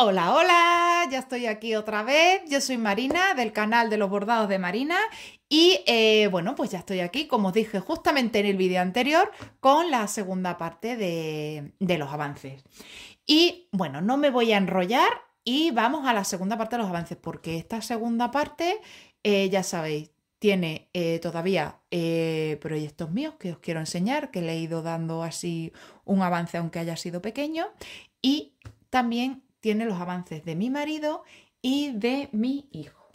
Hola, hola, ya estoy aquí otra vez. Yo soy Marina del canal de los bordados de Marina y eh, bueno, pues ya estoy aquí, como os dije justamente en el vídeo anterior, con la segunda parte de, los avances. Y bueno, no me voy a enrollar y vamos a la segunda parte de los avances, porque esta segunda parte, eh, ya sabéis, tiene eh, todavía proyectos míos que os quiero enseñar, que le he ido dando así un avance aunque haya sido pequeño, y también tiene los avances de mi marido y de mi hijo.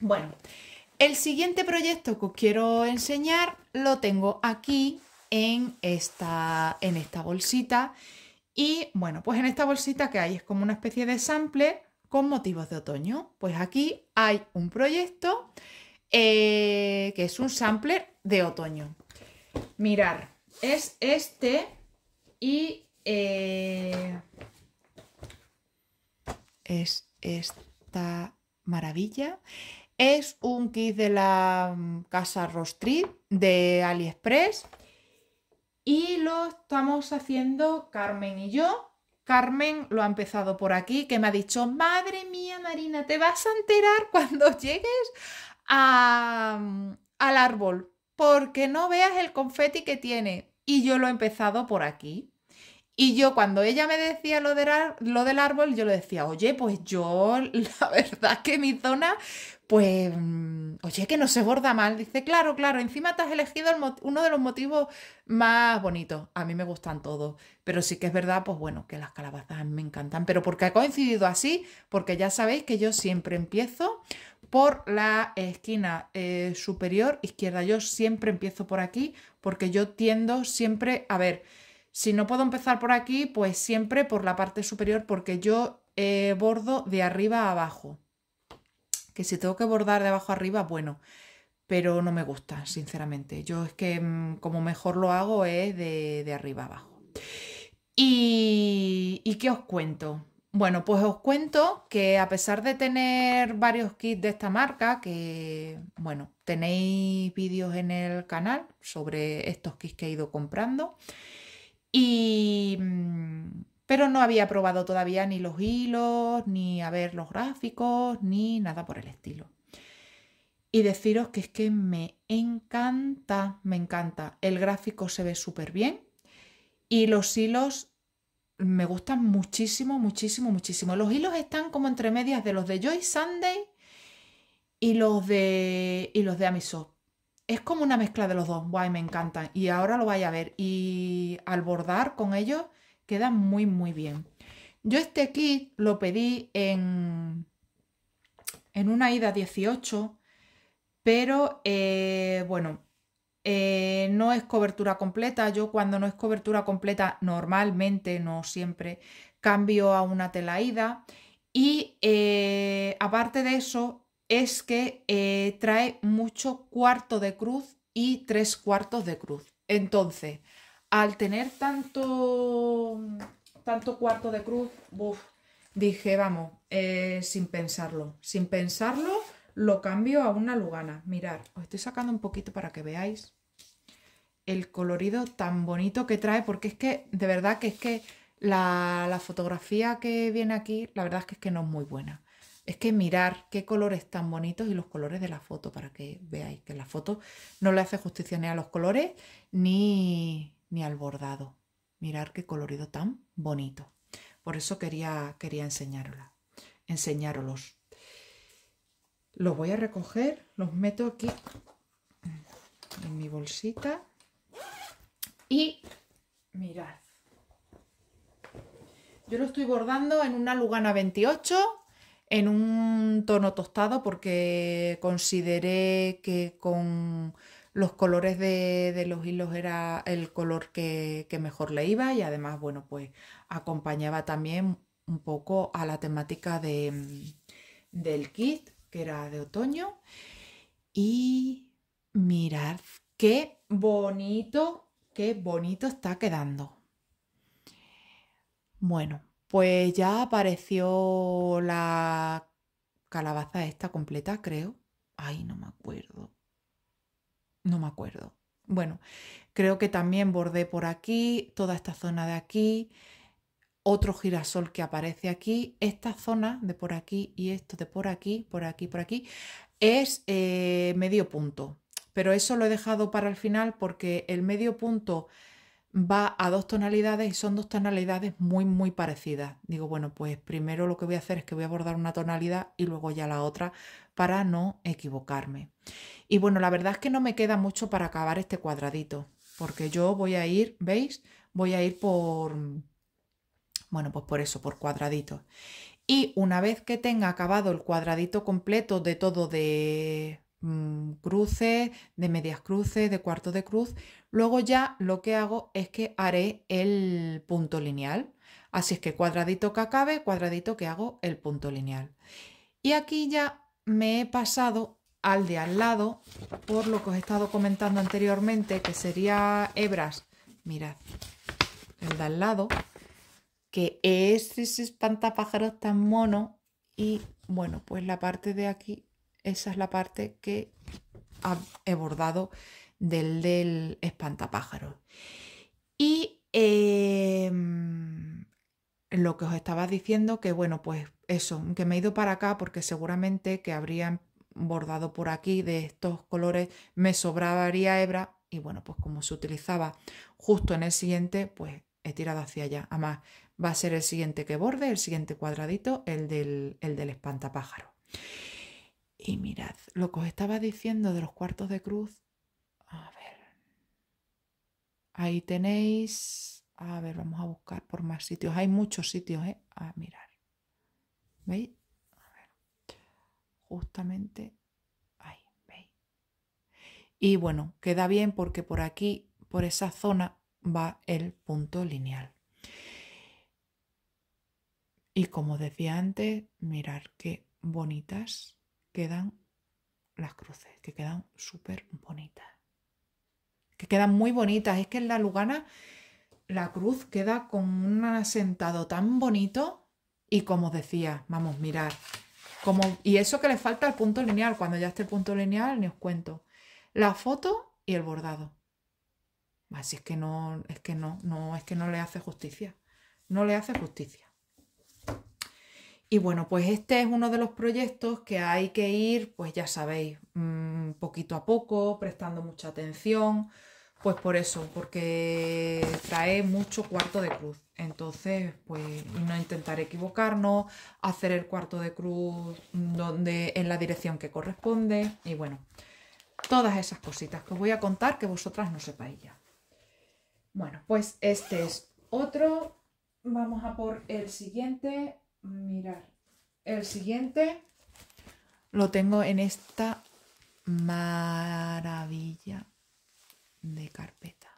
Bueno, el siguiente proyecto que os quiero enseñar lo tengo aquí en esta, en esta bolsita. Y bueno, pues en esta bolsita que hay es como una especie de sample con motivos de otoño. Pues aquí hay un proyecto eh, que es un sampler de otoño. Mirar, es este y eh, es esta maravilla. Es un kit de la mm, casa Rostrid, de AliExpress. Y lo estamos haciendo Carmen y yo. Carmen lo ha empezado por aquí, que me ha dicho, madre mía Marina, te vas a enterar cuando llegues mm, al árbol, porque no veas el confeti que tiene. Y yo lo he empezado por aquí. Y yo cuando ella me decía lo del, lo del árbol, yo le decía, oye, pues yo, la verdad que mi zona, pues, mm, oye, que no se borda mal. Dice, claro, claro, encima te has elegido uno de los motivos más bonitos. A mí me gustan todos, pero sí que es verdad, pues bueno, que las calabazas me encantan. Pero porque ha coincidido así, porque ya sabéis que yo siempre empiezo por la esquina eh, superior izquierda. Yo siempre empiezo por aquí, porque yo tiendo siempre, a ver, si no puedo empezar por aquí, pues siempre por la parte superior porque yo eh, bordo de arriba a abajo. Que si tengo que bordar de abajo a arriba, bueno, pero no me gusta, sinceramente. Yo es que mm, como mejor lo hago es de, arriba a abajo. ¿Y, ¿Y qué os cuento? Bueno, pues os cuento que a pesar de tener varios kits de esta marca, que bueno, tenéis vídeos en el canal sobre estos kits que he ido comprando, y, mm, pero no había probado todavía ni los hilos, ni a ver los gráficos, ni nada por el estilo. Y deciros que es que me encanta, me encanta. El gráfico se ve súper bien y los hilos me gustan muchísimo, muchísimo, muchísimo. Los hilos están como entre medias de los de Joy Sunday y los de, y los de Amisop es como una mezcla de los dos. Guay, me encantan. Y ahora lo vais a ver. Y al bordar con ellos queda muy, muy bien. Yo este kit lo pedí en, en una ida 18, pero eh, bueno, eh, no es cobertura completa. Yo cuando no es cobertura completa, normalmente, no siempre, cambio a una tela ida. Y eh, aparte de eso, es que eh, trae mucho cuarto de cruz y tres cuartos de cruz. Entonces, al tener tanto, tanto cuarto de cruz, dije, vamos, eh, sin pensarlo, sin pensarlo, lo cambio a una lugana. Mirad, os estoy sacando un poquito para que veáis el colorido tan bonito que trae, porque es que, de verdad que es que la, la fotografía que viene aquí, la verdad es que, es que no es muy buena es que mirar qué colores tan bonitos y los colores de la foto para que veáis que la foto no le hace justicia ni a los colores ni, ni al bordado. Mirar qué colorido tan bonito. Por eso quería, quería enseñaros. Los voy a recoger, los meto aquí en mi bolsita y mirad. Yo lo estoy bordando en una Lugana 28 en un tono tostado porque consideré que con los colores de, los hilos era el color que, mejor le iba y además, bueno, pues acompañaba también un poco a la temática del kit que era de otoño. Y mirad qué bonito, qué bonito está quedando. Bueno, pues ya apareció la calabaza esta completa, creo. Ay, no me acuerdo. No me acuerdo. Bueno, creo que también bordé por aquí, toda esta zona de aquí, otro girasol que aparece aquí, esta zona de por aquí y esto de por aquí, por aquí, por aquí, es eh, medio punto. Pero eso lo he dejado para el final porque el medio punto va a dos tonalidades y son dos tonalidades muy, muy parecidas. Digo, bueno, pues primero lo que voy a hacer es que voy a abordar una tonalidad y luego ya la otra para no equivocarme. Y bueno, la verdad es que no me queda mucho para acabar este cuadradito, porque yo voy a ir, ¿veis? Voy a ir por, bueno, pues por eso, por cuadraditos. Y una vez que tenga acabado el cuadradito completo de todo de Mm, cruces, de medias cruces, de cuarto de cruz. Luego ya lo que hago es que haré el punto lineal. Así es que cuadradito que acabe, cuadradito que hago el punto lineal. Y aquí ya me he pasado al de al lado, por lo que os he estado comentando anteriormente, que sería hebras. Mirad, el de al lado, que es ese espantapájaros tan mono. Y bueno, pues la parte de aquí esa es la parte que he bordado del, del espantapájaros. Y em, lo que os estaba diciendo, que bueno, pues eso, que me he ido para acá porque seguramente que habrían bordado por aquí de estos colores, me sobraría hebra y bueno, pues como se utilizaba justo en el siguiente, pues he tirado hacia allá. Además, va a ser el siguiente que borde, el siguiente cuadradito, el del, el del espantapájaro. Y mirad, lo que os estaba diciendo de los cuartos de cruz, a ver, ahí tenéis, a ver, vamos a buscar por más sitios, hay muchos sitios ¿eh? a mirar. ¿Veis? A ver, justamente ahí, ¿veis? Y bueno, queda bien porque por aquí, por esa zona, va el punto lineal. Y como decía antes, mirar qué bonitas quedan las cruces, que quedan súper bonitas. Que quedan muy bonitas. Es que en la Lugana la cruz queda con un asentado tan bonito y como decía, vamos, mirar. Como, y eso que le falta al punto lineal. Cuando ya esté el punto lineal, ni os cuento. La foto y el bordado. Así es que no, es que no, no, es que no le hace justicia. No le hace justicia. Y bueno, pues este es uno de los proyectos que hay que ir, pues ya sabéis, mm, poquito a poco, prestando mucha atención, pues por eso, porque trae mucho cuarto de cruz. Entonces, pues no intentar equivocarnos, hacer el cuarto de cruz donde, en la dirección que corresponde y bueno, todas esas cositas que os voy a contar que vosotras no sepáis ya. Bueno, pues este es otro. Vamos a por el siguiente mirar. El siguiente lo tengo en esta maravilla de carpeta.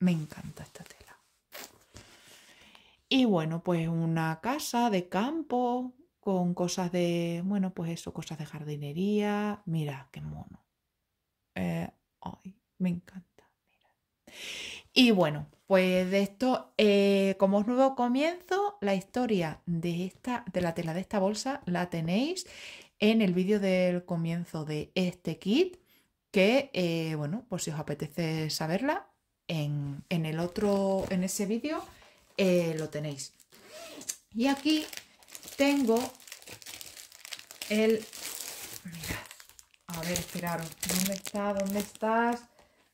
Me encanta esta tela. Y bueno, pues una casa de campo con cosas de, bueno, pues eso, cosas de jardinería. Mira, qué mono. Eh, ay, me encanta. Mira. Y bueno, pues de esto, eh, como es nuevo comienzo, la historia de esta, de la tela de esta bolsa la tenéis en el vídeo del comienzo de este kit, que eh, bueno, por si os apetece saberla, en, el otro, en ese vídeo eh, lo tenéis. Y aquí tengo el. a ver, esperaros, ¿dónde está? ¿Dónde estás?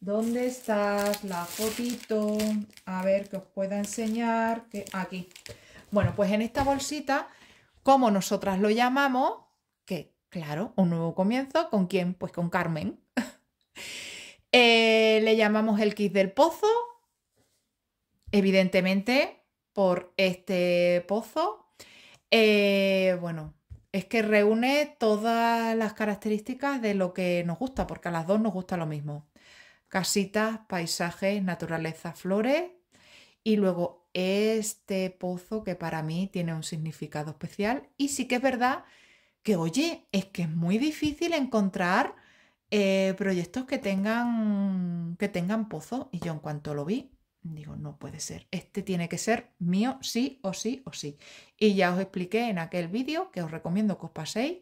¿Dónde estás? La fotito. A ver que os pueda enseñar. aquí. Bueno, pues en esta bolsita, como nosotras lo llamamos, que claro, un nuevo comienzo. ¿Con quién? Pues con Carmen. Eh, le llamamos el kit del pozo. Evidentemente, por este pozo. Eh, bueno, es que reúne todas las características de lo que nos gusta, porque a las dos nos gusta lo mismo casitas, paisajes, naturaleza, flores. Y luego este pozo que para mí tiene un significado especial. Y sí que es verdad que, oye, es que es muy difícil encontrar eh, proyectos que tengan, que tengan pozo. Y yo en cuanto lo vi, digo, no puede ser. Este tiene que ser mío, sí o sí o sí. Y ya os expliqué en aquel vídeo que os recomiendo que os paséis.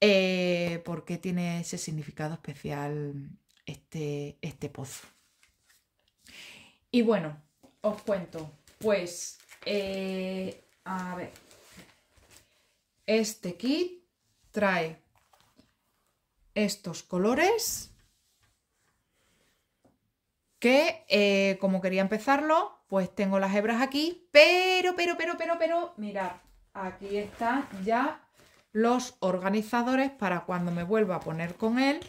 Eh, por porque tiene ese significado especial este, este pozo. Y bueno, os cuento, pues, eh, a ver, este kit trae estos colores que eh, como quería empezarlo, pues tengo las hebras aquí, pero, pero, pero, pero, pero, mirad, aquí están ya los organizadores para cuando me vuelva a poner con él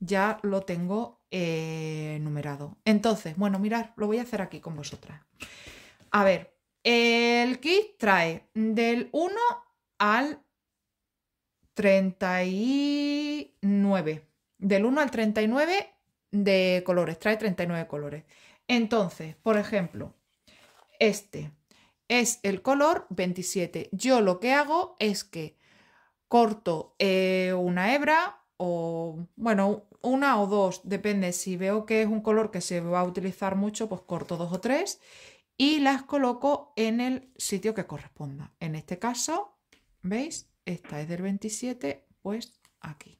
ya lo tengo eh, numerado. Entonces, bueno, mirar lo voy a hacer aquí con vosotras. A ver, el kit trae del 1 al 39. Del 1 al 39 de colores, trae 39 colores. Entonces, por ejemplo, este es el color 27. Yo lo que hago es que corto eh, una hebra o, bueno, una o dos, depende. Si veo que es un color que se va a utilizar mucho, pues corto dos o tres y las coloco en el sitio que corresponda. En este caso, ¿veis? Esta es del 27, pues aquí.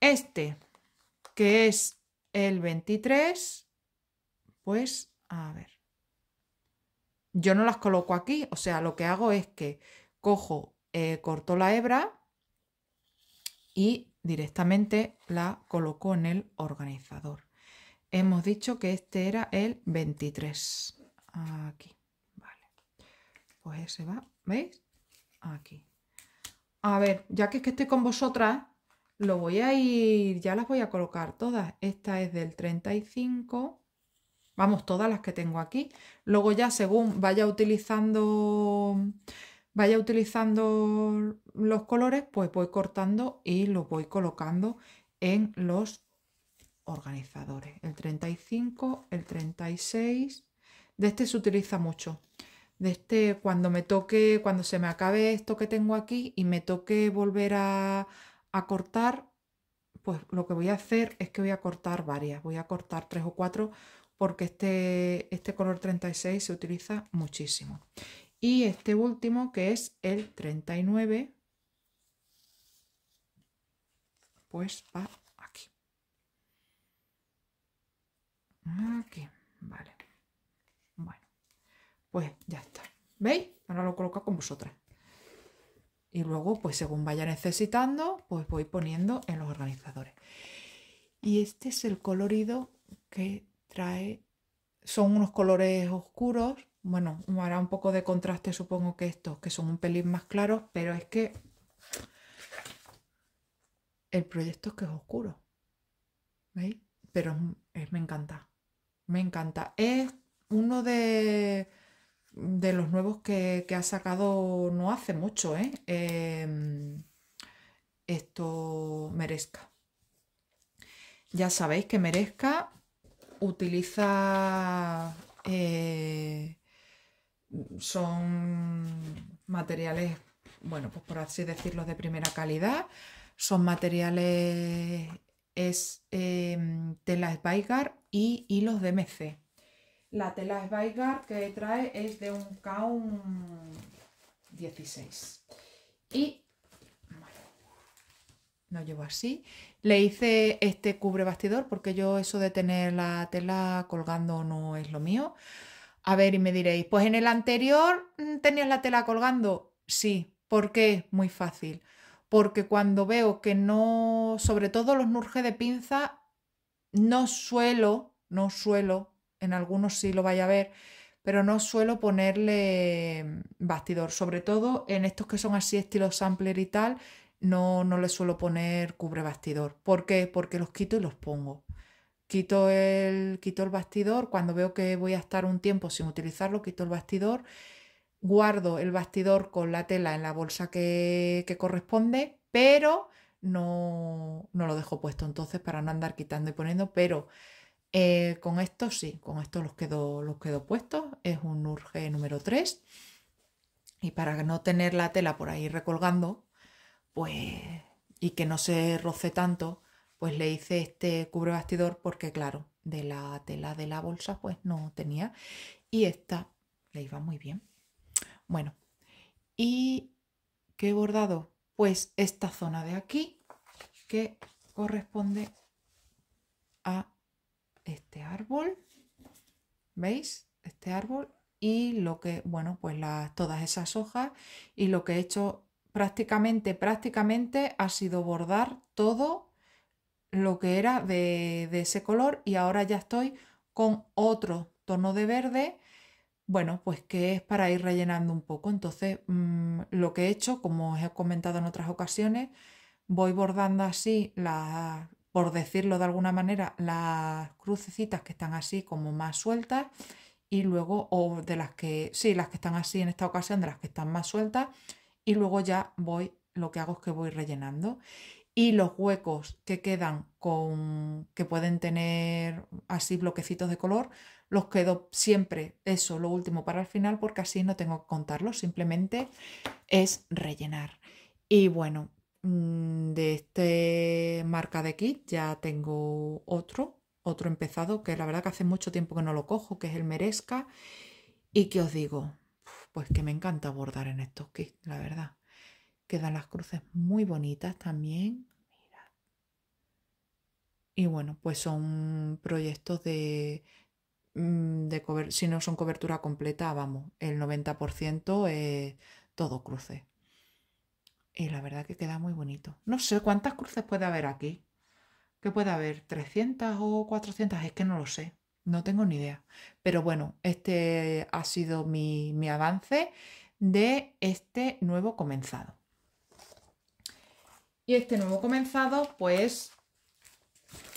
Este, que es el 23, pues a ver. Yo no las coloco aquí, o sea, lo que hago es que cojo, eh, corto la hebra y directamente la colocó en el organizador. Hemos dicho que este era el 23. Aquí, vale. Pues se va, ¿veis? Aquí. A ver, ya que es que estoy con vosotras, lo voy a ir, ya las voy a colocar todas. Esta es del 35, vamos, todas las que tengo aquí. Luego ya según vaya utilizando vaya utilizando los colores, pues voy cortando y los voy colocando en los organizadores. El 35, el 36. De este se utiliza mucho. De este, cuando me toque, cuando se me acabe esto que tengo aquí y me toque volver a, cortar, pues lo que voy a hacer es que voy a cortar varias. Voy a cortar tres o cuatro porque este, este color 36 se utiliza muchísimo y este último que es el 39, pues va aquí. Aquí, vale. Bueno, pues ya está. ¿Veis? Ahora lo coloco con vosotras. Y luego, pues según vaya necesitando, pues voy poniendo en los organizadores. Y este es el colorido que trae. Son unos colores oscuros bueno, hará un poco de contraste supongo que estos, que son un pelín más claros, pero es que el proyecto es que es oscuro. ¿Veis? Pero me encanta. Me encanta. Es uno de, de los nuevos que, ha sacado no hace mucho, ¿eh? Em, esto merezca. Ya sabéis que merezca utiliza eh, son materiales, bueno, pues por así decirlo, de primera calidad. Son materiales, es em, tela Sveigar y hilos de MC. La tela Sveigar que trae es de un count 16. Y no llevo así. Le hice este cubre bastidor porque yo eso de tener la tela colgando no es lo mío. A ver, y me diréis, pues en el anterior mm, tenías la tela colgando. Sí, ¿por qué? Muy fácil. Porque cuando veo que no, sobre todo los nurge de pinza, no suelo, no suelo, en algunos sí lo vaya a ver, pero no suelo ponerle mm, bastidor, sobre todo en estos que son así estilo sampler y tal, no, no le suelo poner cubre bastidor. ¿Por qué? Porque los quito y los pongo quito el, quito el bastidor, cuando veo que voy a estar un tiempo sin utilizarlo, quito el bastidor, guardo el bastidor con la tela en la bolsa que, corresponde, pero no, no, lo dejo puesto entonces para no andar quitando y poniendo, pero eh, con esto sí, con esto los quedo, los quedo puestos, es un urge número 3 y para no tener la tela por ahí recolgando, pues y que no se roce tanto, pues le hice este cubre bastidor porque claro, de la tela de la bolsa pues no tenía y esta le iba muy bien. Bueno, ¿y qué he bordado? Pues esta zona de aquí que corresponde a este árbol, ¿veis? Este árbol y lo que, bueno, pues todas esas hojas y lo que he hecho prácticamente, prácticamente ha sido bordar todo lo que era de, ese color y ahora ya estoy con otro tono de verde, bueno, pues que es para ir rellenando un poco. Entonces, mm, lo que he hecho, como os he comentado en otras ocasiones, voy bordando así la por decirlo de alguna manera, las crucecitas que están así como más sueltas y luego, o de las que, sí, las que están así en esta ocasión, de las que están más sueltas y luego ya voy, lo que hago es que voy rellenando y los huecos que quedan con que pueden tener así bloquecitos de color, los quedo siempre eso, lo último para el final, porque así no tengo que contarlo, simplemente es rellenar. Y bueno, mm, de este marca de kit ya tengo otro, otro empezado, que la verdad que hace mucho tiempo que no lo cojo, que es el Merezca. Y que os digo, pues que me encanta bordar en estos kits, la verdad. Quedan las cruces muy bonitas también. Y bueno, pues son proyectos de, mm, si no son cobertura completa, vamos, el 90% es todo cruce Y la verdad que queda muy bonito. No sé cuántas cruces puede haber aquí. ¿Qué puede haber? ¿300 o 400? Es que no lo sé. No tengo ni idea. Pero bueno, este ha sido mi, mi avance de este nuevo comenzado. Y este nuevo comenzado, pues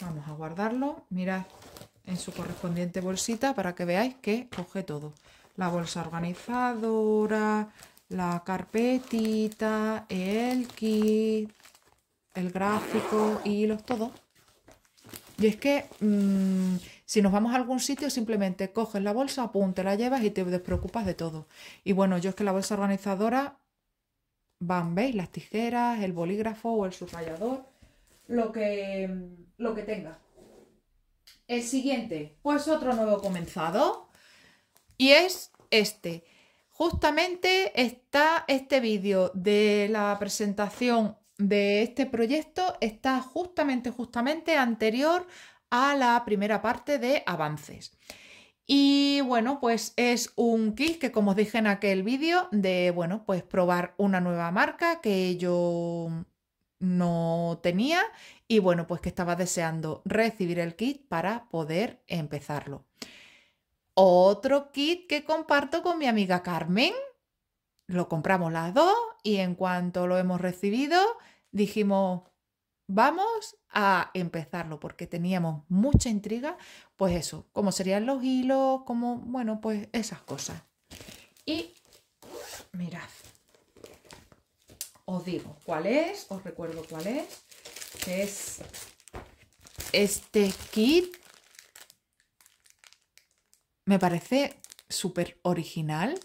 vamos a guardarlo. Mirad en su correspondiente bolsita para que veáis que coge todo. La bolsa organizadora, la carpetita, el kit, el gráfico, y los todo. Y es que mm, si nos vamos a algún sitio, simplemente coges la bolsa, apunte, la llevas y te despreocupas de todo. Y bueno, yo es que la bolsa organizadora van, ¿veis? Las tijeras, el bolígrafo o el subrayador, lo que, lo que tenga. El siguiente, pues otro nuevo comenzado. Y es este. Justamente está este vídeo de la presentación de este proyecto, está justamente, justamente anterior a la primera parte de avances. Y bueno, pues es un kit que como os dije en aquel vídeo de, bueno, pues probar una nueva marca que yo no tenía y bueno, pues que estaba deseando recibir el kit para poder empezarlo. Otro kit que comparto con mi amiga Carmen. Lo compramos las dos y en cuanto lo hemos recibido dijimos, vamos a empezarlo porque teníamos mucha intriga, pues eso, cómo serían los hilos, cómo, bueno, pues esas cosas. Y mirad, os digo cuál es, os recuerdo cuál es, es este kit. Me parece súper original,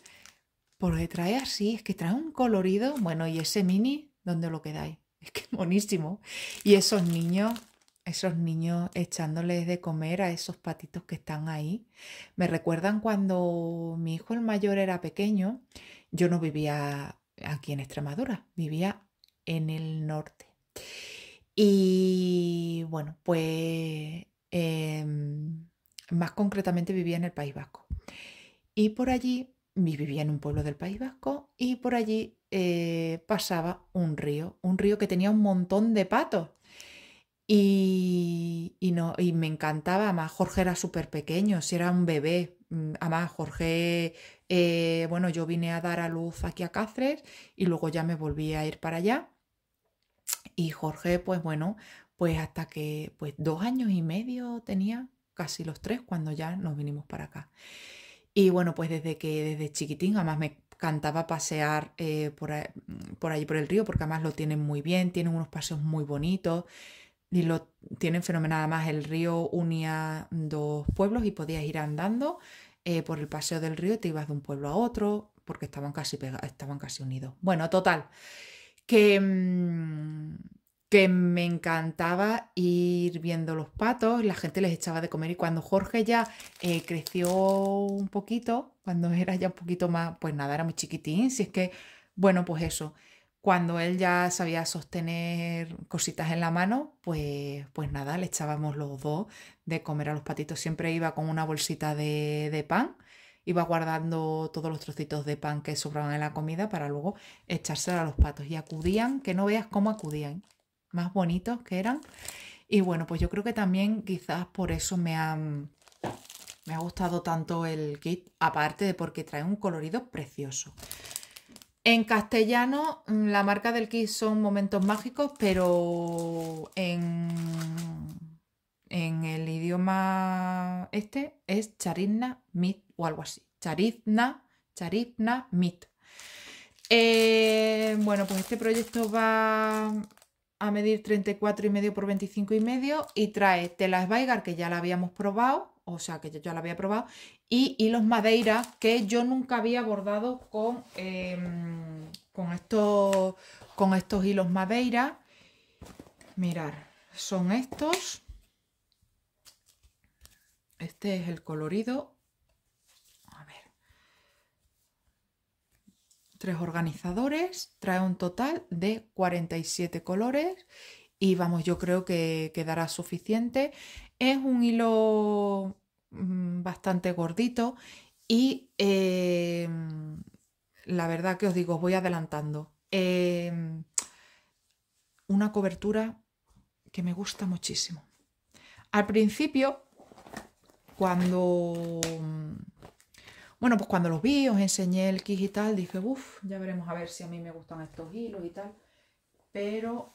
porque trae así, es que trae un colorido, bueno, y ese mini, ¿dónde lo quedáis? Qué que buenísimo. Y esos niños, esos niños echándoles de comer a esos patitos que están ahí, me recuerdan cuando mi hijo el mayor era pequeño, yo no vivía aquí en Extremadura, vivía en el norte. Y bueno, pues em, más concretamente vivía en el País Vasco. Y por allí, vivía en un pueblo del País Vasco, y por allí eh, pasaba un río, un río que tenía un montón de patos. Y, no, y me encantaba, además Jorge era súper pequeño, si era un bebé, mm, además Jorge, eh, bueno, yo vine a dar a luz aquí a Cáceres y luego ya me volví a ir para allá. Y Jorge, pues bueno, pues hasta que, pues dos años y medio tenía, casi los tres, cuando ya nos vinimos para acá. Y bueno, pues desde que desde chiquitín, además me cantaba pasear eh, por, por, allí por el río, porque además lo tienen muy bien, tienen unos paseos muy bonitos y lo tienen fenomenal. Además, el río unía dos pueblos y podías ir andando eh, por el paseo del río, te ibas de un pueblo a otro, porque estaban casi, estaban casi unidos. Bueno, total, que... Mm, que me encantaba ir viendo los patos, la gente les echaba de comer y cuando Jorge ya eh, creció un poquito, cuando era ya un poquito más, pues nada, era muy chiquitín, si es que, bueno, pues eso, cuando él ya sabía sostener cositas en la mano, pues, pues nada, le echábamos los dos de comer a los patitos, siempre iba con una bolsita de, de pan iba guardando todos los trocitos de pan que sobraban en la comida para luego echársela a los patos. Y acudían, que no veas cómo acudían más bonitos que eran. Y bueno, pues yo creo que también quizás por eso me han, me ha gustado tanto el kit, aparte de porque trae un colorido precioso. En castellano, mm, la marca del kit son momentos mágicos, pero en, en el idioma este es charizna mit o algo así. Charizna, charizna mit. Eh, bueno, pues este proyecto va a medir 34 y medio por 25 y medio y trae tela Vaigar que ya la habíamos probado, o sea que yo ya la había probado, y hilos madeira que yo nunca había bordado con, em, con, estos, con estos hilos madeira. Mirar, son estos. Este es el colorido organizadores, trae un total de 47 colores y vamos, yo creo que quedará suficiente. Es un hilo mm, bastante gordito y em, la verdad que os digo, voy adelantando. Em, una cobertura que me gusta muchísimo. Al principio, cuando bueno, pues cuando los vi, os enseñé el kit y tal, dije, uff, ya veremos a ver si a mí me gustan estos hilos y tal. Pero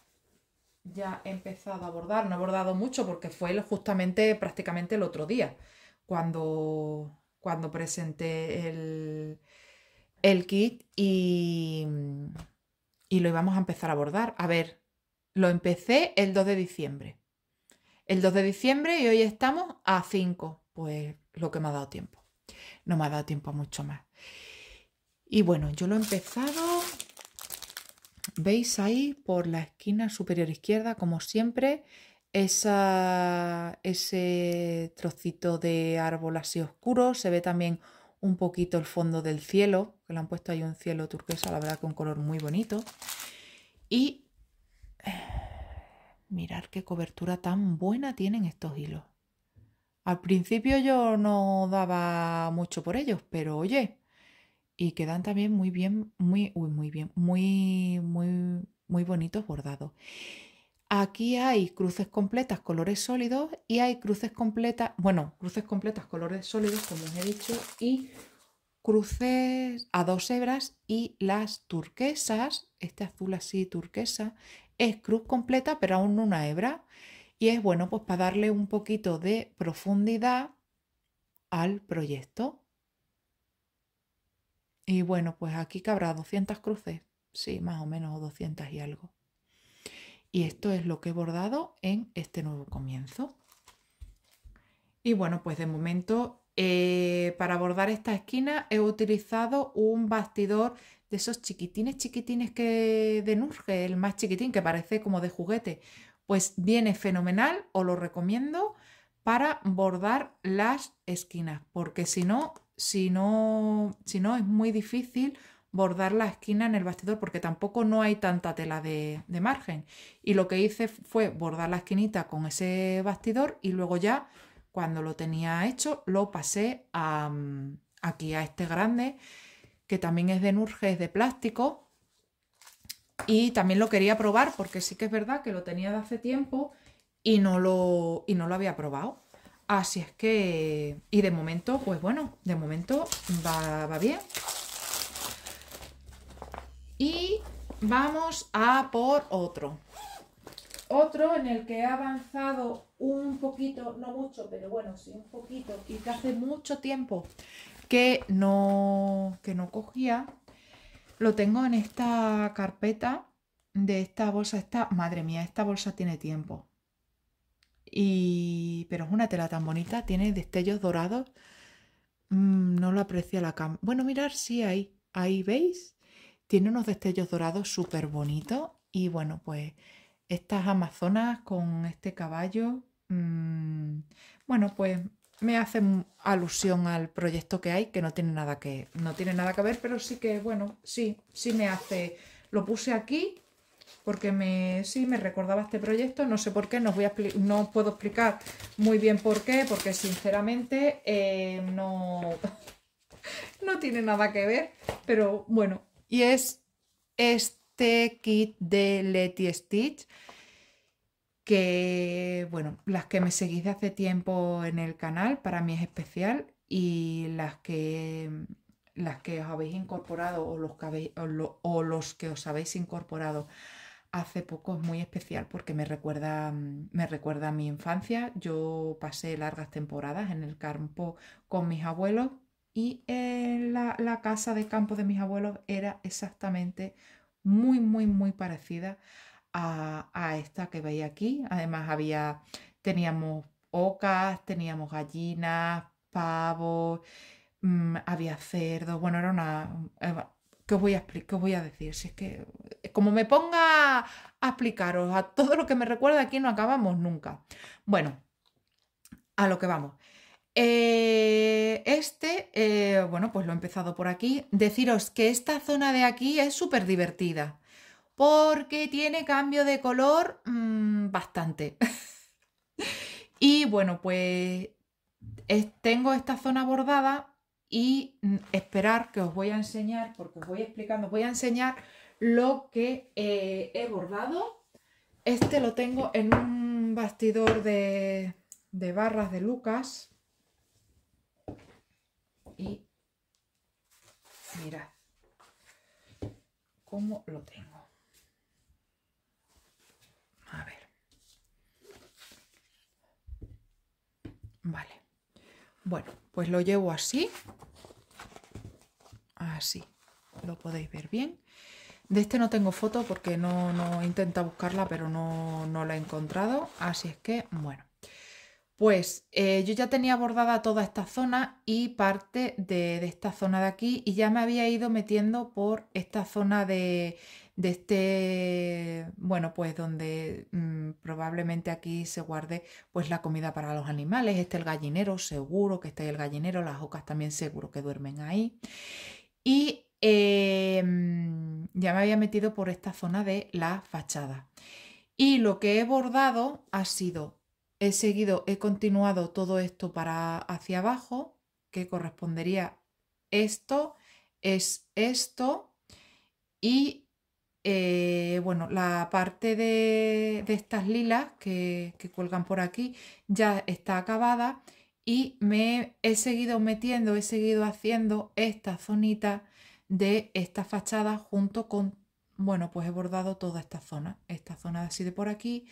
ya he empezado a bordar, no he bordado mucho porque fue justamente prácticamente el otro día, cuando, cuando presenté el, kit y, y lo íbamos a empezar a bordar. A ver, lo empecé el 2 de diciembre. El 2 de diciembre y hoy estamos a 5, pues lo que me ha dado tiempo no me ha dado tiempo mucho más. Y bueno, yo lo he empezado, veis ahí por la esquina superior izquierda, como siempre, esa, ese trocito de árbol así oscuro. Se ve también un poquito el fondo del cielo, que le han puesto ahí un cielo turquesa, la verdad que un color muy bonito. Y eh, mirar qué cobertura tan buena tienen estos hilos. Al principio yo no daba mucho por ellos, pero oye, y quedan también muy bien, muy, muy bien, muy, muy, muy bonitos bordados. Aquí hay cruces completas colores sólidos y hay cruces completas, bueno, cruces completas colores sólidos, como os he dicho, y cruces a dos hebras y las turquesas, este azul así turquesa, es cruz completa pero aún una hebra. Y es bueno, pues para darle un poquito de profundidad al proyecto. Y bueno, pues aquí cabrá 200 cruces, sí, más o menos 200 y algo. Y esto es lo que he bordado en este nuevo comienzo. Y bueno, pues de momento eh, para bordar esta esquina he utilizado un bastidor de esos chiquitines, chiquitines que de Nurge, el más chiquitín que parece como de juguete pues viene fenomenal, os lo recomiendo para bordar las esquinas, porque si no, si no, si no es muy difícil bordar la esquina en el bastidor porque tampoco no hay tanta tela de, margen. Y lo que hice fue bordar la esquinita con ese bastidor y luego ya cuando lo tenía hecho lo pasé mm, aquí a este grande que también es de Nurge, es de plástico y también lo quería probar porque sí que es verdad que lo tenía de hace tiempo y no lo, no lo había probado. Así es que, y de momento, pues bueno, de momento va, bien. Y vamos a por otro. Otro en el que he avanzado un poquito, no mucho, pero bueno, sí un poquito, y que hace mucho tiempo que no, que no cogía lo tengo en esta carpeta de esta bolsa. Esta, madre mía, esta bolsa tiene tiempo. Y, pero es una tela tan bonita, tiene destellos dorados. Mm, no lo aprecia la cámara. Bueno, mirar, sí, ahí, ahí veis. Tiene unos destellos dorados súper bonitos. Y bueno, pues estas amazonas con este caballo. Mm, bueno, pues me hace alusión al proyecto que hay, que no tiene nada que, no tiene nada que ver, pero sí que, bueno, sí, sí me hace. Lo puse aquí porque me, sí me recordaba este proyecto, no sé por qué, no, voy a, no puedo explicar muy bien por qué, porque sinceramente eh, no, no tiene nada que ver, pero bueno. Y es este kit de Letty Stitch que, bueno, las que me seguís de hace tiempo en el canal, para mí es especial y las que, mm, las que os habéis incorporado o los que, los que os habéis incorporado hace poco es muy especial porque me recuerda, mm, me recuerda a mi infancia. Yo pasé largas temporadas en el campo con mis abuelos y eh, la, la casa de campo de mis abuelos era exactamente muy, muy, muy parecida a, esta que veis aquí. Además había, teníamos ocas, teníamos gallinas, pavos, mm, había cerdos, bueno, era una... Eh, ¿Qué os voy a voy a decir? Si es que eh, como me ponga a explicaros a todo lo que me recuerda, aquí no acabamos nunca. Bueno, a lo que vamos. Eh, este, bueno, pues lo he empezado por aquí. Deciros que esta zona de aquí es súper divertida porque tiene cambio de color mm, bastante. y bueno, pues tengo esta zona bordada y mm, esperar que os voy a enseñar, porque os voy explicando, os voy a enseñar lo que eh, he bordado. Este lo tengo en un bastidor de, de barras de Lucas. Y mirad cómo lo tengo. Vale. Bueno, pues lo llevo así. Así. Lo podéis ver bien. De este no tengo foto porque no, no intenta buscarla, pero no, no, la he encontrado. Así es que, bueno. Pues eh, yo ya tenía bordada toda esta zona y parte de, esta zona de aquí y ya me había ido metiendo por esta zona de de este, bueno, pues donde mm, probablemente aquí se guarde pues la comida para los animales, este el gallinero, seguro que está el gallinero, las ocas también seguro que duermen ahí. Y em, ya me había metido por esta zona de la fachada. Y lo que he bordado ha sido, he seguido, he continuado todo esto para hacia abajo, que correspondería esto, es esto, y eh, bueno, la parte de, estas lilas que, cuelgan por aquí ya está acabada y me he seguido metiendo, he seguido haciendo esta zonita de esta fachada junto con, bueno, pues he bordado toda esta zona, esta zona así de por aquí,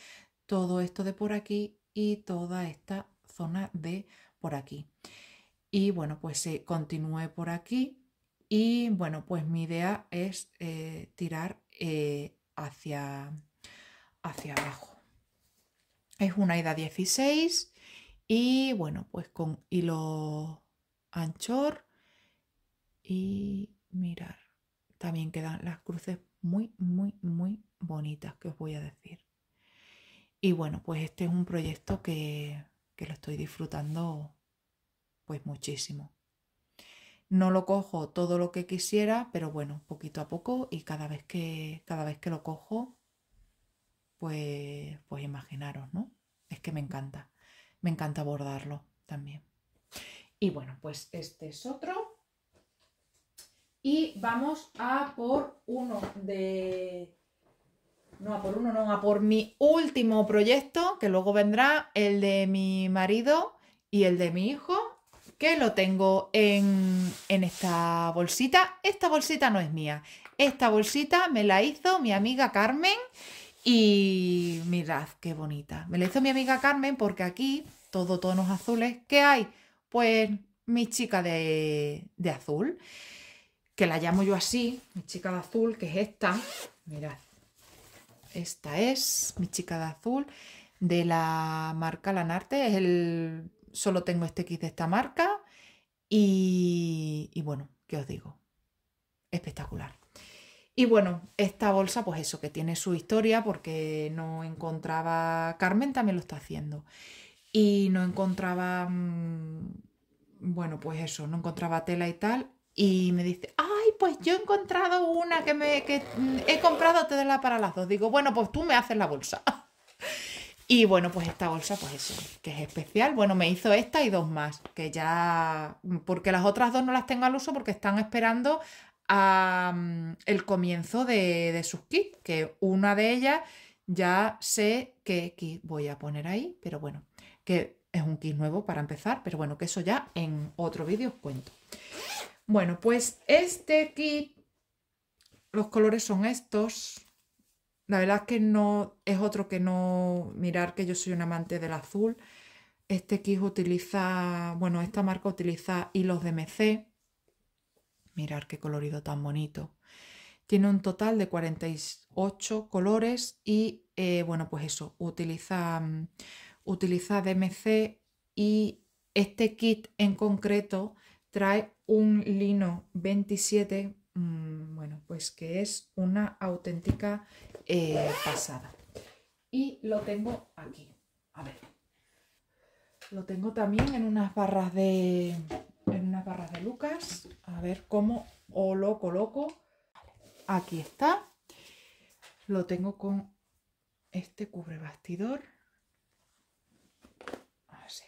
todo esto de por aquí y toda esta zona de por aquí. Y bueno, pues se continúe por aquí y bueno, pues mi idea es eh, tirar eh, hacia, hacia abajo. Es una ida 16 y bueno, pues con hilo anchor y mirar. También quedan las cruces muy, muy, muy bonitas que os voy a decir. Y bueno, pues este es un proyecto que, que lo estoy disfrutando pues muchísimo. No lo cojo todo lo que quisiera, pero bueno, poquito a poco y cada vez que, cada vez que lo cojo, pues, pues imaginaros, ¿no? Es que me encanta, me encanta bordarlo también. Y bueno, pues este es otro. Y vamos a por uno de... No, a por uno, no, a por mi último proyecto, que luego vendrá el de mi marido y el de mi hijo que lo tengo en, esta bolsita. Esta bolsita no es mía. Esta bolsita me la hizo mi amiga Carmen y mirad qué bonita. Me la hizo mi amiga Carmen porque aquí, todo tonos azules, ¿qué hay? Pues mi chica de, de azul, que la llamo yo así, mi chica de azul, que es esta. Mirad, esta es mi chica de azul de la marca Lanarte, es el solo tengo este kit de esta marca y, bueno, ¿qué os digo? Espectacular. Y bueno, esta bolsa, pues eso, que tiene su historia porque no encontraba, Carmen también lo está haciendo, y no encontraba, mm, bueno, pues eso, no encontraba tela y tal, y me dice, ay, pues yo he encontrado una que me que mm, he comprado, te la para las dos. Digo, bueno, pues tú me haces la bolsa. Y bueno, pues esta bolsa, pues eso, que es especial. Bueno, me hizo esta y dos más, que ya, porque las otras dos no las tengo al uso porque están esperando a, mm, el comienzo de, de sus kits, que una de ellas ya sé qué kit voy a poner ahí, pero bueno, que es un kit nuevo para empezar, pero bueno, que eso ya en otro vídeo os cuento. Bueno, pues este kit, los colores son estos, la verdad es que no es otro que no mirar que yo soy un amante del azul. Este kit utiliza, bueno, esta marca utiliza hilos de MC. Mirar qué colorido tan bonito. Tiene un total de 48 colores y, eh, bueno, pues eso, utiliza, mm, utiliza DMC y este kit en concreto trae un lino 27 Mm, bueno, pues que es una auténtica eh, pasada. Y lo tengo aquí, a ver. Lo tengo también en unas barras de, en unas barras de Lucas, a ver cómo o lo coloco. Aquí está. Lo tengo con este cubre bastidor. Así.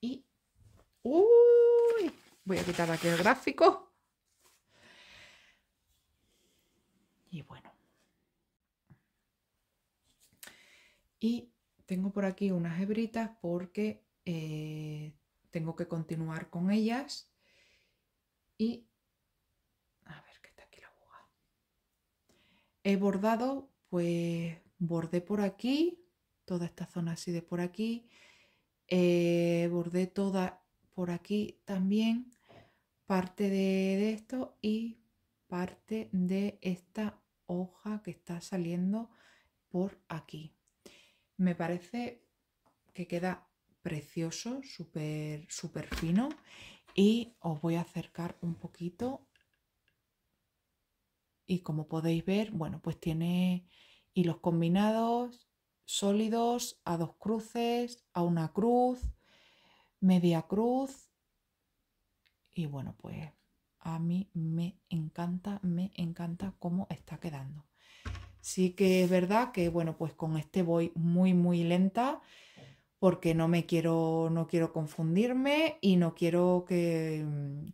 Y... ¡Uy! Voy a quitar aquí el gráfico. y bueno. Y tengo por aquí unas hebritas porque eh, tengo que continuar con ellas y a ver qué está aquí la He bordado, pues bordé por aquí, toda esta zona así de por aquí, eh, bordé toda por aquí también, parte de, de esto y parte de esta hoja que está saliendo por aquí. Me parece que queda precioso, súper súper fino y os voy a acercar un poquito y como podéis ver, bueno, pues tiene hilos combinados, sólidos, a dos cruces, a una cruz, media cruz y bueno, pues a mí me encanta, me encanta cómo está quedando. Sí que es verdad que, bueno, pues con este voy muy, muy lenta porque no me quiero, no quiero confundirme y no quiero que,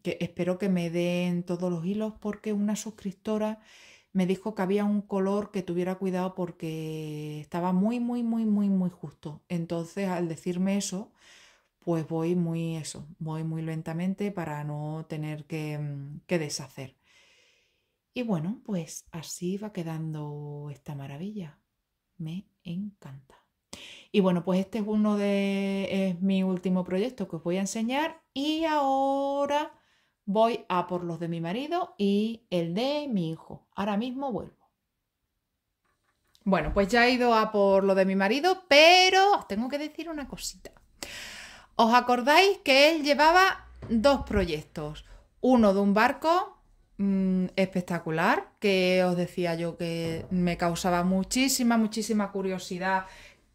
que espero que me den todos los hilos porque una suscriptora me dijo que había un color que tuviera cuidado porque estaba muy, muy, muy, muy, muy justo. Entonces, al decirme eso, pues voy muy eso, voy muy lentamente para no tener mm, que, deshacer. Y bueno, pues así va quedando esta maravilla. Me encanta. Y bueno, pues este es uno de es mi último proyecto que os voy a enseñar y ahora voy a por los de mi marido y el de mi hijo. Ahora mismo vuelvo. Bueno, pues ya he ido a por lo de mi marido, pero os tengo que decir una cosita. Os acordáis que él llevaba dos proyectos. Uno de un barco mm, espectacular, que os decía yo que me causaba muchísima, muchísima curiosidad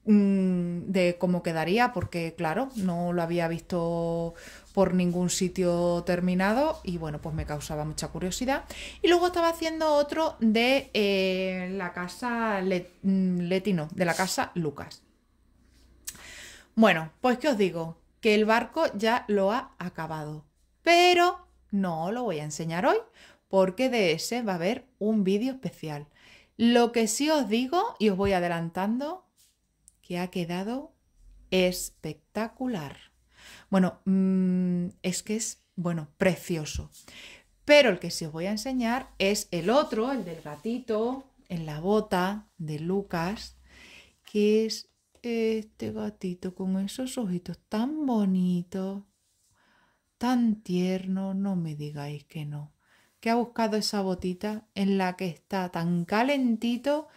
mm, de cómo quedaría, porque claro, no lo había visto por ningún sitio terminado y bueno, pues me causaba mucha curiosidad. Y luego estaba haciendo otro de eh, la casa mm, Letino, de la casa Lucas. Bueno, pues ¿qué os digo? que el barco ya lo ha acabado. Pero no lo voy a enseñar hoy porque de ese va a haber un vídeo especial. Lo que sí os digo y os voy adelantando, que ha quedado espectacular. Bueno, mm, es que es, bueno, precioso. Pero el que sí os voy a enseñar es el otro, el del gatito en la bota de Lucas, que es este gatito con esos ojitos tan bonitos, tan tierno, no me digáis que no, que ha buscado esa botita en la que está tan calentito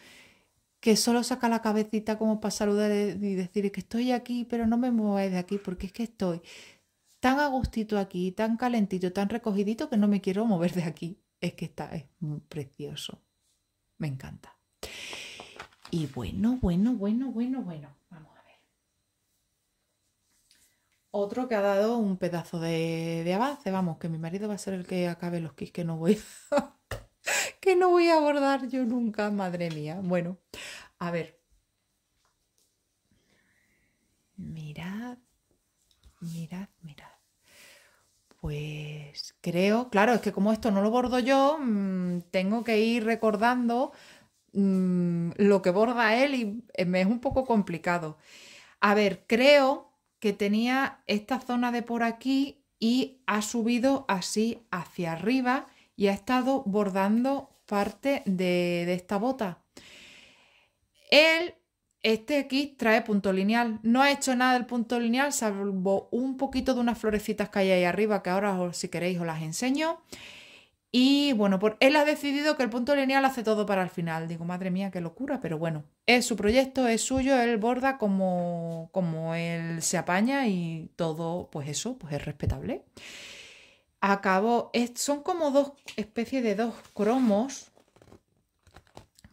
que solo saca la cabecita como para saludar y decir que estoy aquí, pero no me muevas de aquí porque es que estoy tan agustito aquí, tan calentito, tan recogidito que no me quiero mover de aquí. Es que está, es precioso. Me encanta. Y bueno, bueno, bueno, bueno, bueno. Otro que ha dado un pedazo de, avance, vamos, que mi marido va a ser el que acabe los kits que no voy a, que no voy a abordar yo nunca, madre mía. Bueno, a ver. Mirad, mirad, mirad. Pues creo, claro, es que como esto no lo bordo yo, mm, tengo que ir recordando mm, lo que borda él y me es un poco complicado. A ver, creo que tenía esta zona de por aquí y ha subido así hacia arriba y ha estado bordando parte de, esta bota. Él, este aquí, trae punto lineal. No ha hecho nada del punto lineal, salvo un poquito de unas florecitas que hay ahí arriba, que ahora si queréis os las enseño. Y bueno, por, pues él ha decidido que el punto lineal hace todo para el final. Digo, madre mía, qué locura, pero bueno, es su proyecto, es suyo, él borda como, como él se apaña y todo, pues eso, pues es respetable. Acabó, son como dos especies de dos cromos.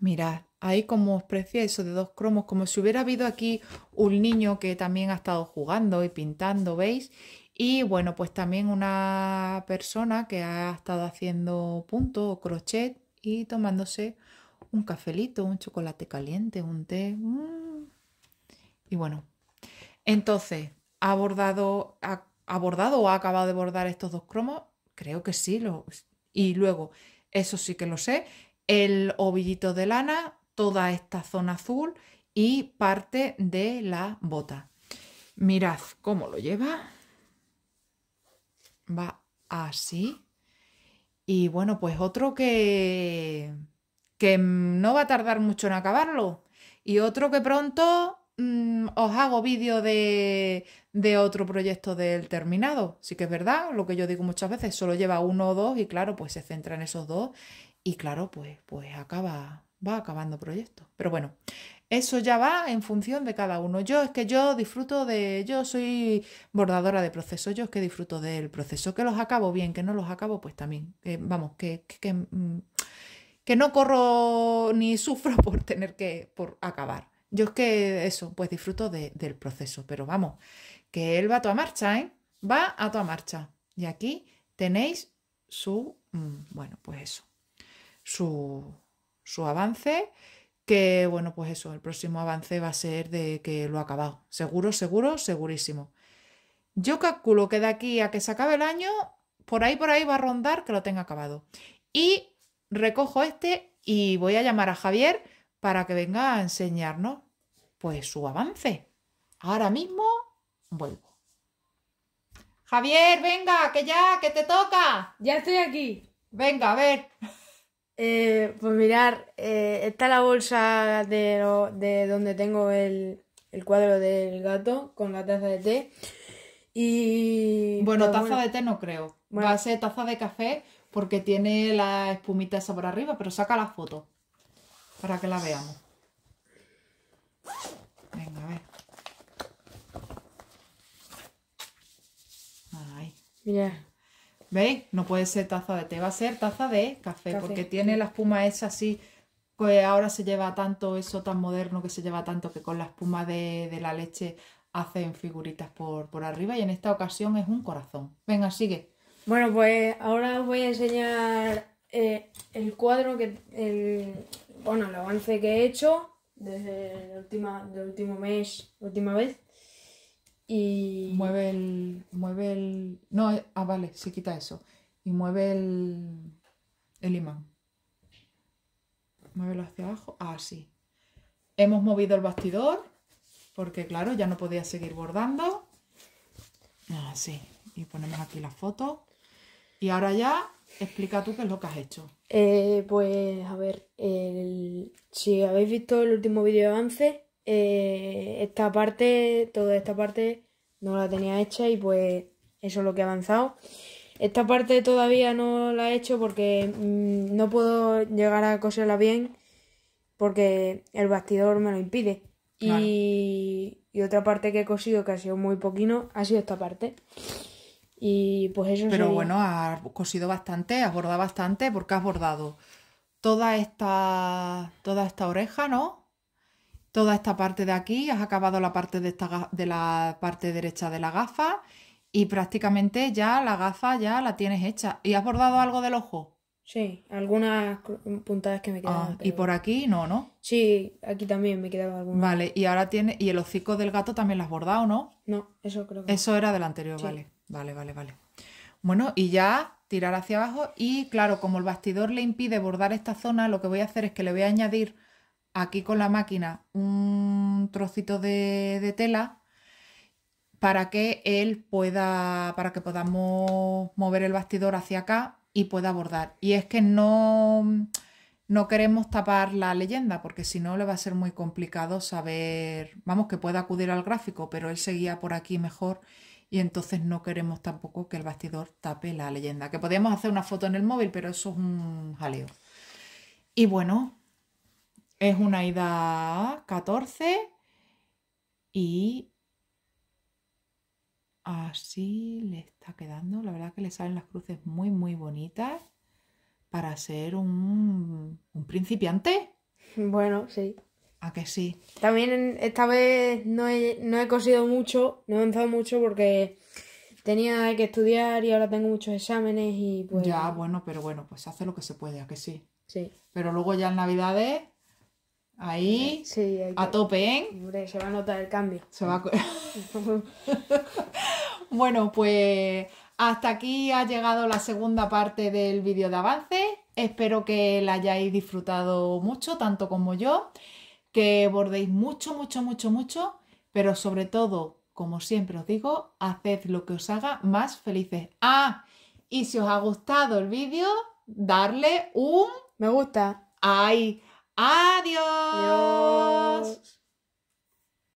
Mirad, ahí como especie eso de dos cromos, como si hubiera habido aquí un niño que también ha estado jugando y pintando, ¿veis? Y bueno, pues también una persona que ha estado haciendo punto o crochet y tomándose un cafelito, un chocolate caliente, un té. Mm. Y bueno, entonces, ¿ha abordado, ha abordado o ha acabado de bordar estos dos cromos? Creo que sí. y luego, eso sí que lo sé, el ovillito de lana, toda esta zona azul y parte de la bota. Mirad cómo lo lleva. Va así. Y bueno, pues otro que que mm, no va a tardar mucho en acabarlo. Y otro que pronto mm, os hago vídeo de, de otro proyecto del terminado. Sí que es verdad, lo que yo digo muchas veces, solo lleva uno o dos y claro, pues se centra en esos dos y claro, pues, pues acaba, va acabando proyectos. Pero bueno, eso ya va en función de cada uno. Yo es que yo disfruto de, yo soy bordadora de procesos, yo es que disfruto del proceso, que los acabo bien, que no los acabo, pues también, eh, vamos, que, que mm, que no corro ni sufro por tener que, por acabar. Yo es que eso, pues disfruto del proceso, pero vamos, que él va a toda marcha, ¿eh? Va a toda marcha. Y aquí tenéis su, mm, bueno, pues eso, su, su avance, que bueno, pues eso, el próximo avance va a ser de que lo ha acabado. Seguro, seguro, segurísimo. Yo calculo que de aquí a que se acabe el año, por ahí, por ahí va a rondar que lo tenga acabado. Y recojo este y voy a llamar a Javier para que venga a enseñarnos pues su avance. Ahora mismo vuelvo. Javier, venga, que ya, que te toca. Ya estoy aquí. Venga, a ver. Eh, pues mirar, eh, está la bolsa de, donde tengo el, cuadro del gato con la taza de té. Y. Bueno, taza de té no creo. Va a ser taza de café porque tiene la espumita esa por arriba, pero saca la foto para que la veamos. Venga, a ver. Ahí. Mira. ¿Veis? No puede ser taza de té, va a ser taza de café, porque tiene la espuma esa así, que ahora se lleva tanto eso tan moderno que se lleva tanto que con la espuma de, la leche hacen figuritas por, por arriba y en esta ocasión es un corazón. Venga, sigue. Bueno, pues ahora os voy a enseñar eh, el cuadro que el, bueno, el avance que he hecho desde el, última, del último mes, última vez. Y mueve el mueve el no, eh, ah vale, se quita eso y mueve el imán. Muevelo hacia abajo, ah sí Hemos movido el bastidor porque claro, ya no podía seguir bordando. Así. sí y ponemos aquí la foto. Y ahora ya, explica tú qué es lo que has hecho. Eh, pues a ver, si habéis visto el último vídeo de avance, eh, esta parte, toda esta parte no la tenía hecha y pues eso es lo que he avanzado. Esta parte todavía no la he hecho porque mm, no puedo llegar a coserla bien porque el bastidor me lo impide. Y, y, otra parte que he cosido que ha sido muy poquino ha sido esta parte. Y pues eso Pero bueno, has cosido bastante, has bordado bastante, porque has bordado toda esta, toda esta oreja, ¿no? Toda esta parte de aquí, has acabado la parte de, esta, de la parte derecha de la gafa y prácticamente ya la gafa ya la tienes hecha. ¿Y has bordado algo del ojo? Sí, algunas puntadas que me quedaban. Ah, y por aquí no, ¿no? Sí, aquí también me quedaba alguna. Vale, y ahora tiene. ¿Y el hocico del gato también lo has bordado, no? No, eso creo que. Eso era del anterior, vale. Vale, vale, vale. Bueno, y ya tirar hacia abajo y claro, como el bastidor le impide bordar esta zona, lo que voy a hacer es que le voy a añadir aquí con la máquina un trocito de, tela para que él pueda, para que podamos mover el bastidor hacia acá y pueda bordar. Y es que no, no queremos tapar la leyenda porque si no le va a ser muy complicado saber, vamos, que pueda acudir al gráfico, pero él seguía por aquí mejor y entonces no queremos tampoco que el bastidor tape la leyenda. Que podíamos hacer una foto en el móvil, pero eso es un jaleo. Y bueno, es una ida 14 y así le está quedando. La verdad que le salen las cruces muy, muy bonitas para ser un, un principiante. Bueno, sí. ¿A que sí? También esta vez no he, cosido mucho, no he avanzado mucho porque tenía que estudiar y ahora tengo muchos exámenes y pues... Ya, bueno, pero bueno, pues hace lo que se puede, ¿a que sí? Sí. Pero luego ya en Navidades, ahí, a tope, ¿eh? se va a notar el cambio. Se va bueno, pues hasta aquí ha llegado la segunda parte del vídeo de avance. Espero que la hayáis disfrutado mucho, tanto como yo que bordéis mucho, mucho, mucho, mucho, pero sobre todo, como siempre os digo, haced lo que os haga más felices. Ah, y si os ha gustado el vídeo, darle un me gusta. Ay, adiós. adiós.